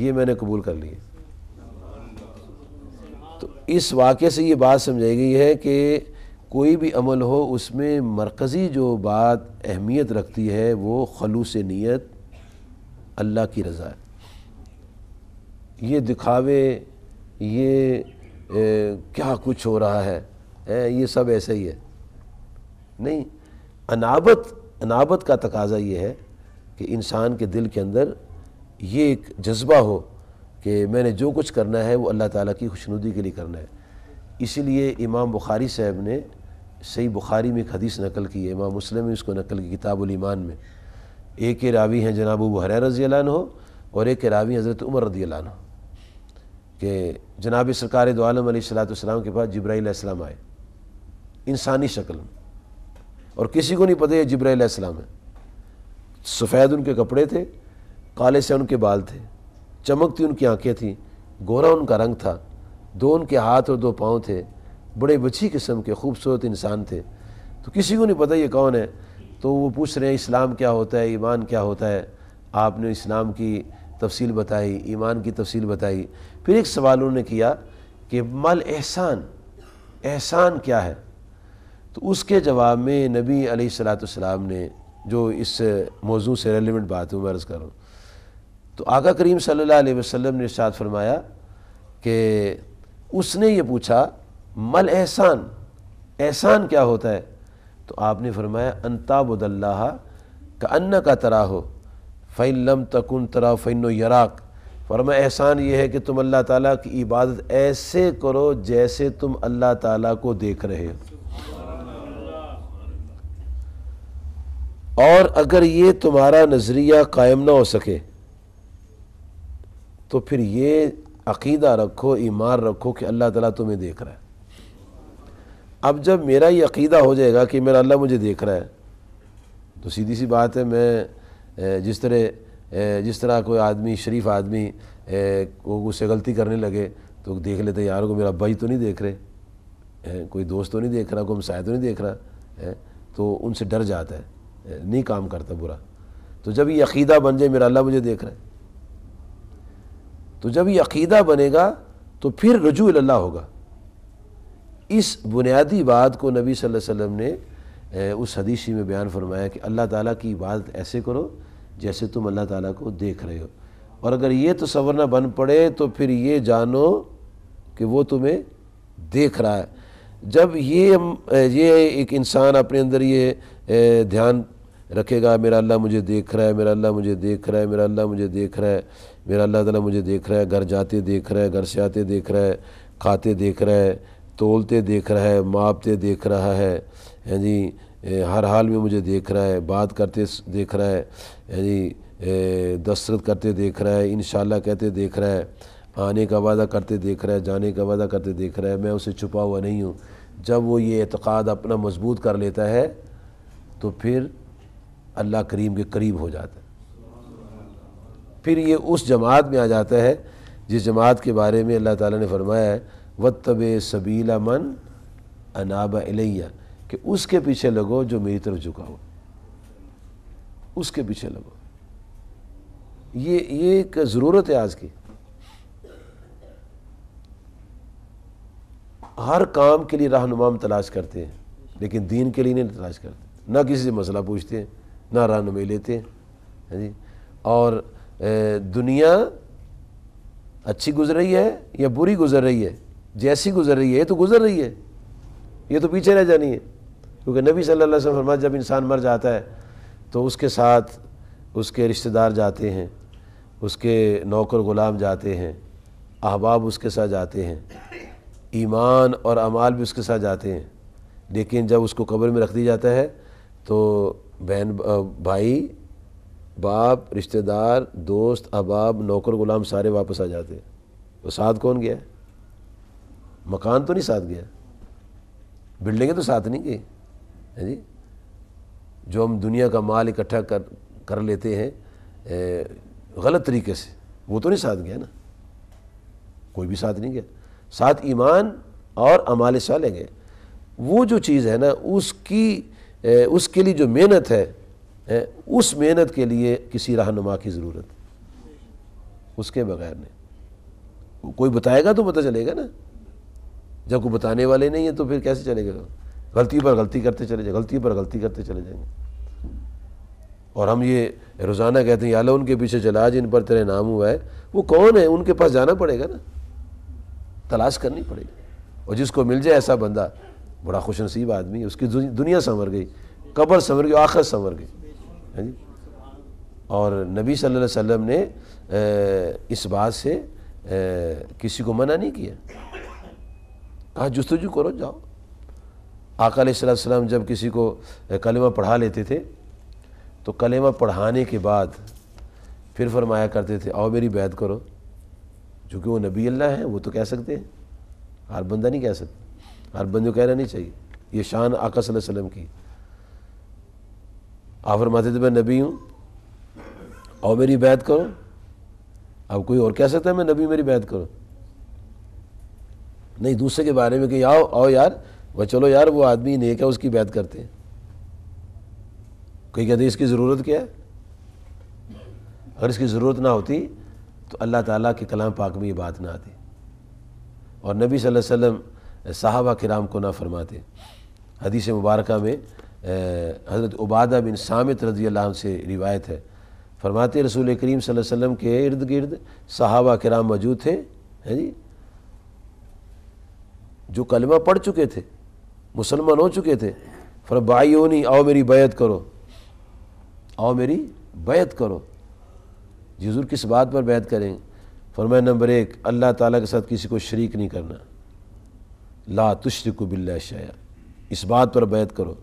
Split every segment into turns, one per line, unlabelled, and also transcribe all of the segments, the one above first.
ये मैंने कबूल कर लिए तो इस वाक़े से ये बात समझाई गई है कि कोई भी अमल हो उसमें मरकज़ी जो बात अहमियत रखती है वो खलूस नीयत अल्लाह की रज़ा है ये दिखावे ये ए, क्या कुछ हो रहा है ए, ये सब ऐसा ही है नहीं अनाबत अनाबत का तकाजा ये है कि इंसान के दिल के अंदर ये एक जज्बा हो कि मैंने जो कुछ करना है वो अल्लाह ताला की खुशनुदी के लिए करना है इसीलिए इमाम बुखारी साहब ने सही बुखारी में एक हदीस नकल की है इमाम मुस्लिम ने उसको नकल की किताबुलईमान में एक के रावी हैं जनाब अबू हर रज़ी हो और एक के रावी हज़रत उमर रदी हो कि जनाब सरकार दोआलम सलाम के पास जब्राईसम आए इंसानी शक्ल में और किसी को नहीं पता ये जब्राईसम है सफ़ेद उनके कपड़े थे काले से उनके बाल थे चमकती उनकी आंखें थीं गोरा उनका रंग था दो उनके हाथ और दो पाँव थे बड़े बची किस्म के खूबसूरत इंसान थे तो किसी को नहीं पता ये कौन है तो वो पूछ रहे हैं इस्लाम क्या होता है ईमान क्या होता है आपने इस्लाम की तफसील बताई ईमान की तफसील बताई फिर एक सवाल उन्होंने किया कि मल एहसान एहसान क्या है तो उसके जवाब में नबी सलाम ने जो इस मौजू से रेलिवेंट बात हूँ मैं अर्ज़ कर रहा हूँ तो आका करीम सल्लल्लाहु अलैहि वसल्लम ने इरशाद फरमाया कि उसने ये पूछा मल एहसान एहसान क्या होता है तो आपने फरमाया अंताबुदल्ला का अन्ना का तरा हो फ़ैन लम तकन तरा फ़ैन यराक फरमा एहसान ये है कि तुम अल्लाह ताला की इबादत ऐसे करो जैसे तुम अल्लाह ताला को देख रहे हो और अगर ये तुम्हारा नज़रिया कायम ना हो सके तो फिर ये अकीदा रखो ईमान रखो कि अल्लाह ताला तुम्हें देख रहा है अब जब मेरा ये अकीदा हो जाएगा कि मेरा अल्लाह मुझे देख रहा है तो सीधी सी बात है मैं जिस तरह जिस तरह कोई आदमी शरीफ आदमी को उससे गलती करने लगे तो देख लेते यार को मेरा भाई तो नहीं देख रहे है कोई दोस्त तो नहीं देख रहा कोई मसाया तो नहीं देख रहा है तो उनसे डर जाता है नहीं काम करता बुरा तो जब ये अकीदा बन जाए मेरा अल्लाह मुझे देख रहा है तो जब ये अकीदा बनेगा तो फिर रजू अल्लाह होगा इस बुनियादी बात को नबी सल्लल्लाहु अलैहि वसल्लम ने उस हदीसी में बयान फरमाया कि अल्लाह ताला की इबादत ऐसे करो जैसे तुम अल्लाह ताला को देख रहे हो और अगर ये तस्वरना बन पड़े तो फिर ये जानो कि वो तुम्हें देख रहा है जब ये ये एक इंसान अपने अंदर ये ध्यान रखेगा मेरा अल्लाह मुझे देख रहा है मेरा अल्लाह मुझे देख रहा है मेरा अल्लाह मुझे देख रहा है मेरा अल्लाह ताला मुझे देख रहा है घर जाते देख रहा है घर से आते देख रहा है खाते देख रहा है तोलते देख रहा है मापते देख रहा है हैं जी हर हाल में मुझे देख रहा है बात करते देख रहा है हैं जी दस्तरत करते देख रहा है इन कहते देख रहा है आने का वादा करते देख रहा है जाने का वादा करते देख रहा है मैं उसे छुपा हुआ नहीं हूँ जब वो ये एतक़ाद अपना मजबूत कर लेता है तो फिर अल्लाह करीम के करीब हो जाता है फिर ये उस जमात में आ जाता है जिस जमात के बारे में अल्लाह ताला ने फरमाया है व तब सबीला मन अनाब अलैया कि उसके पीछे लगो जो मेरी तरफ झुका हो उसके पीछे लगो ये ये एक ज़रूरत है आज की हर काम के लिए रहनुमा तलाश करते हैं लेकिन दीन के लिए नहीं तलाश करते ना किसी से मसला पूछते हैं ना रहनुमाई लेते हैं हाँ जी और दुनिया अच्छी गुजर रही है या बुरी गुजर रही है जैसी गुजर रही है ये तो गुजर रही है ये तो पीछे रह जानी है क्योंकि नबी सल्लल्लाहु अलैहि वसल्लम जब इंसान मर जाता है तो उसके साथ उसके रिश्तेदार जाते हैं उसके नौकर ग़ुलाम जाते हैं अहबाब उसके साथ जाते हैं ईमान और अमाल भी उसके साथ जाते हैं लेकिन जब उसको कब्र में रख दिया जाता है तो बहन भाई बाप रिश्तेदार दोस्त अहबाब नौकर गुलाम सारे वापस आ जाते तो साथ कौन गया मकान तो नहीं साथ गया बिल्डिंगें तो साथ नहीं गई है जी जो हम दुनिया का माल इकट्ठा कर कर लेते हैं ए, गलत तरीके से वो तो नहीं साथ गया ना कोई भी साथ नहीं गया साथ ईमान और अमाल साले गए वो जो चीज़ है ना उसकी ए, उसके लिए जो मेहनत है उस मेहनत के लिए किसी रहनुमा की ज़रूरत उसके बगैर नहीं कोई बताएगा तो पता चलेगा ना जब कोई बताने वाले नहीं है तो फिर कैसे चलेगा गलती पर गलती करते चले जाए गलती पर गलती करते चले जाएंगे और हम ये रोज़ाना कहते हैं यालो उनके पीछे चला जिन पर तेरे नाम हुआ है वो कौन है उनके पास जाना पड़ेगा ना तलाश करनी पड़ेगी और जिसको मिल जाए ऐसा बंदा बड़ा खुशनसीब आदमी उसकी दुनिया संवर गई कब्र संवर गई आखिर संवर गई है हाँ जी और नबी सल्लल्लाहु अलैहि वसल्लम ने इस बात से किसी को मना नहीं किया कहा जस्तजू करो जाओ आका जब किसी को कलेमा पढ़ा लेते थे तो कलेमा पढ़ाने के बाद फिर फरमाया करते थे आओ मेरी बैत करो चूँकि वो नबी अल्लाह हैं वो तो कह सकते हैं हर बंदा नहीं कह सकता हर बंदे को कहना नहीं चाहिए ये शान आका वसल्लम की आप फरमाते थे मैं नबी हूँ और मेरी बैत करो अब कोई और कह सकता है मैं नबी मेरी बैत करो नहीं दूसरे के बारे में कि आओ आओ यार वह चलो यार वो आदमी नेक है उसकी बैत करते हैं कोई कहते इसकी ज़रूरत क्या है अगर इसकी ज़रूरत ना होती तो अल्लाह ताला के कलाम पाक में ये बात ना आती और नबी सल्लल्लाहु अलैहि वसल्लम साहबा किराम को ना फरमाते हदीस मुबारक में हज़रत उबादा बिन सामित रजी अल्लाह से रिवायत है फरमाते रसूल करीम वसल्लम के इर्द गिर्द सहाबा कराम मौजूद थे हैं जी जो कलमा पढ़ चुके थे मुसलमान हो चुके थे फर भाई नहीं आओ मेरी बैत करो आओ मेरी बैत करो जजूर किस बात पर बैत करें फरमाया नंबर एक अल्लाह ताला के साथ किसी को शरीक नहीं करना ला तुश्र को बिल्ला शया इस बात पर बैत करो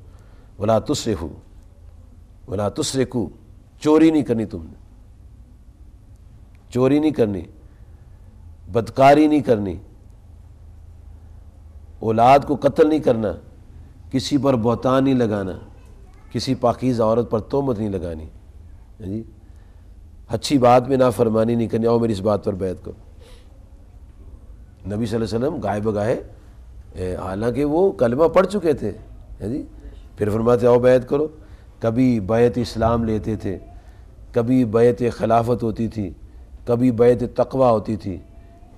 वला तुसरेहू वला को चोरी नहीं करनी तुमने चोरी नहीं करनी बदकारी नहीं करनी औलाद को कत्ल नहीं करना किसी पर बहतान नहीं लगाना किसी पाकिज़ औरत पर तोमत नहीं लगानी जी अच्छी बात में नाफरमानी नहीं करनी आओ मेरी इस बात पर बैत करो नबी वसल्लम गाय बगाए हालांकि वो कलमा पढ़ चुके थे जी फिर फरमाते आओ बैत करो कभी बैत इस्लाम लेते थे कभी बैत खिलाफत होती थी कभी बैत तकवा होती थी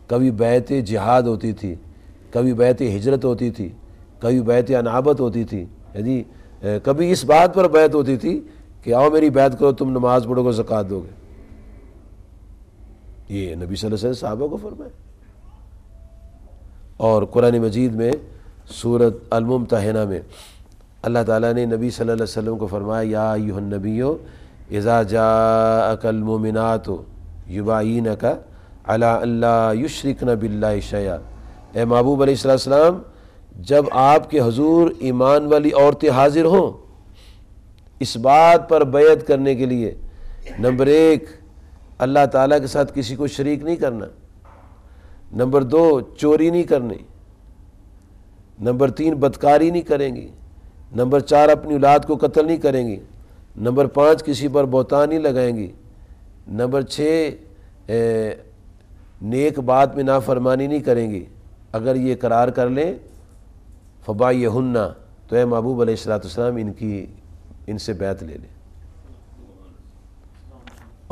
कभी बैत जिहाद होती थी कभी बैत हिजरत होती थी कभी बैत अनाबत होती थी यानी कभी इस बात पर बैत होती थी कि आओ मेरी बैत करो तुम नमाज पढ़ोगे जक़ात दोगे ये नबी वसल्लम साहब को फरमाए और कुरान मजीद में सूरत तहना में अल्लाह ताला ने नबी सल्लल्लाहु अलैहि वसल्लम को फरमाया या हो इज़ा जा अकलमोमिनात युबाइन का अला अल्लाह बिल्ला शया ए महबूब अलैहिस्सलाम जब आपके हजूर ईमान वाली औरतें हाजिर हों इस बात पर बैत करने के लिए नंबर एक अल्लाह ताला के साथ किसी को शरीक नहीं करना नंबर दो चोरी नहीं करनी नंबर तीन बदकारी नहीं करेंगी नंबर चार अपनी औलाद को कत्ल नहीं करेंगी नंबर पाँच किसी पर बोतान नहीं लगाएंगी नंबर छः नेक बात में नाफरमानी नहीं करेंगी अगर ये करार कर लें फ़बा हन्ना तो ए महबूब अलैहिस्सलाम इनकी इनसे बैत ले लें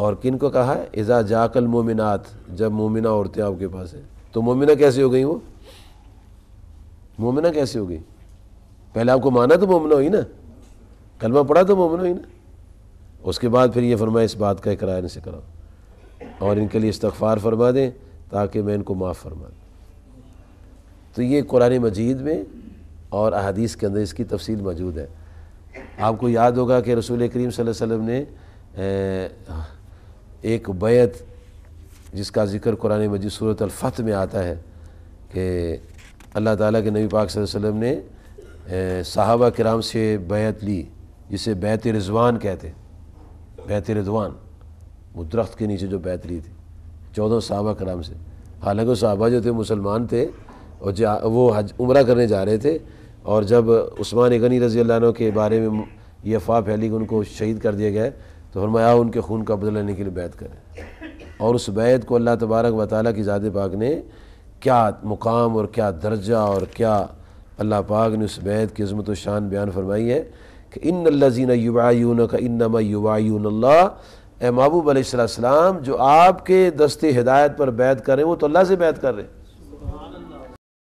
और किन को कहा है इज़ा जाकल मोमिनात जब मोमिना औरतें आपके पास हैं तो मोमिना कैसे हो गई वो मोमिना कैसे हो गई पहले आपको माना तो मोमना हुई ना कलमा पढ़ा तो मोमना हुई ना उसके बाद फिर ये फरमाए इस बात का इकरार इनसे कराओ और इनके लिए इस्तफार फरमा दें ताकि मैं इनको माफ़ फरमा दूँ तो ये कुरान मजीद में और अहदीस के अंदर इसकी तफसील मौजूद है आपको याद होगा कि रसूल करीम वसल्लम ने एक बैत जिसका ज़िक्र कुरान मजीद सूरत अलफ़त में आता है कि अल्लाह ताला के नबी पाक वसल्लम ने सहाबा कराम से बैत ली जिसे बैत रिजवान कहते बैत रिजवान वो दरख्त के नीचे जो बैत ली थी चौदह सहाबा कराम से हालांकि सहाबा जो थे मुसलमान थे और जा वो हज उम्र करने जा रहे थे और जब उस्मान गनी रजी अल्लाह के बारे में ये अफवाह फैली कि उनको शहीद कर दिया गया तो फरमाया उनके खून का बदला लेने के लिए बैत करें और उस बैत को अल्लाह तबारक व ताली की ज़ात पाक ने क्या मुकाम और क्या दर्जा और क्या अल्लाह पाक ने उस बैद की अजमत शान बयान फरमाई है कि इन लजीन युवायून का इन नमा युवायून अल्लाह महबूब आसमाम जो आपके दस्ते हिदायत पर रहे करें वो तो अल्लाह से बैत कर रहे हैं